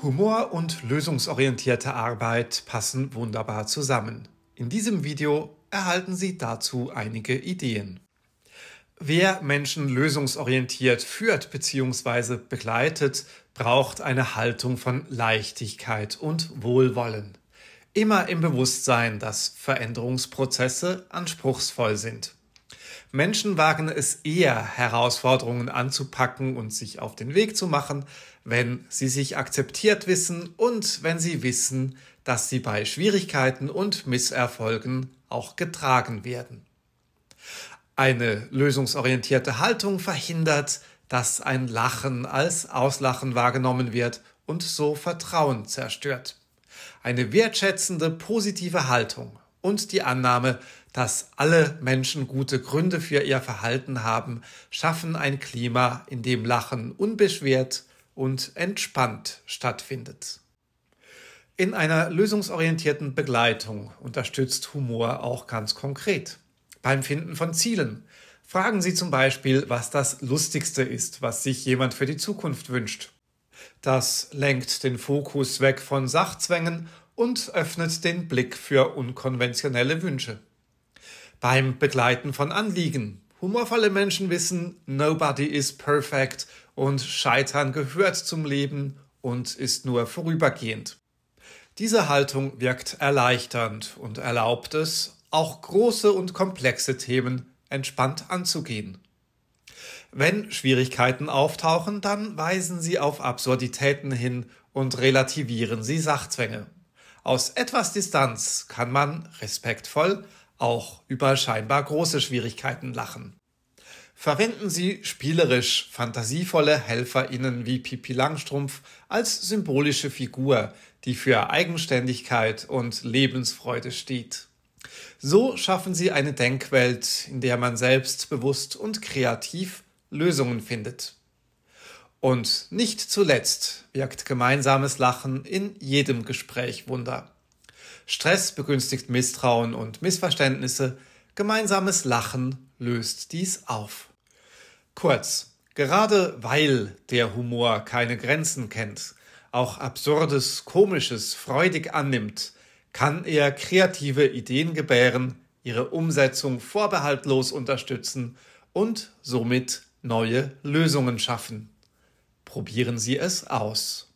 Humor und lösungsorientierte Arbeit passen wunderbar zusammen. In diesem Video erhalten Sie dazu einige Ideen. Wer Menschen lösungsorientiert führt bzw. begleitet, braucht eine Haltung von Leichtigkeit und Wohlwollen. Immer im Bewusstsein, dass Veränderungsprozesse anspruchsvoll sind. Menschen wagen es eher, Herausforderungen anzupacken und sich auf den Weg zu machen, wenn sie sich akzeptiert wissen und wenn sie wissen, dass sie bei Schwierigkeiten und Misserfolgen auch getragen werden. Eine lösungsorientierte Haltung verhindert, dass ein Lachen als Auslachen wahrgenommen wird und so Vertrauen zerstört. Eine wertschätzende, positive Haltung und die Annahme, dass alle Menschen gute Gründe für ihr Verhalten haben, schaffen ein Klima, in dem Lachen unbeschwert und entspannt stattfindet. In einer lösungsorientierten Begleitung unterstützt Humor auch ganz konkret. Beim Finden von Zielen. Fragen Sie zum Beispiel, was das Lustigste ist, was sich jemand für die Zukunft wünscht. Das lenkt den Fokus weg von Sachzwängen und öffnet den Blick für unkonventionelle Wünsche beim Begleiten von Anliegen. Humorvolle Menschen wissen, nobody is perfect und Scheitern gehört zum Leben und ist nur vorübergehend. Diese Haltung wirkt erleichternd und erlaubt es, auch große und komplexe Themen entspannt anzugehen. Wenn Schwierigkeiten auftauchen, dann weisen sie auf Absurditäten hin und relativieren sie Sachzwänge. Aus etwas Distanz kann man respektvoll, auch über scheinbar große Schwierigkeiten lachen. Verwenden Sie spielerisch fantasievolle HelferInnen wie Pipi Langstrumpf als symbolische Figur, die für Eigenständigkeit und Lebensfreude steht. So schaffen Sie eine Denkwelt, in der man selbstbewusst und kreativ Lösungen findet. Und nicht zuletzt wirkt gemeinsames Lachen in jedem Gespräch Wunder. Stress begünstigt Misstrauen und Missverständnisse, gemeinsames Lachen löst dies auf. Kurz, gerade weil der Humor keine Grenzen kennt, auch absurdes, komisches freudig annimmt, kann er kreative Ideen gebären, ihre Umsetzung vorbehaltlos unterstützen und somit neue Lösungen schaffen. Probieren Sie es aus.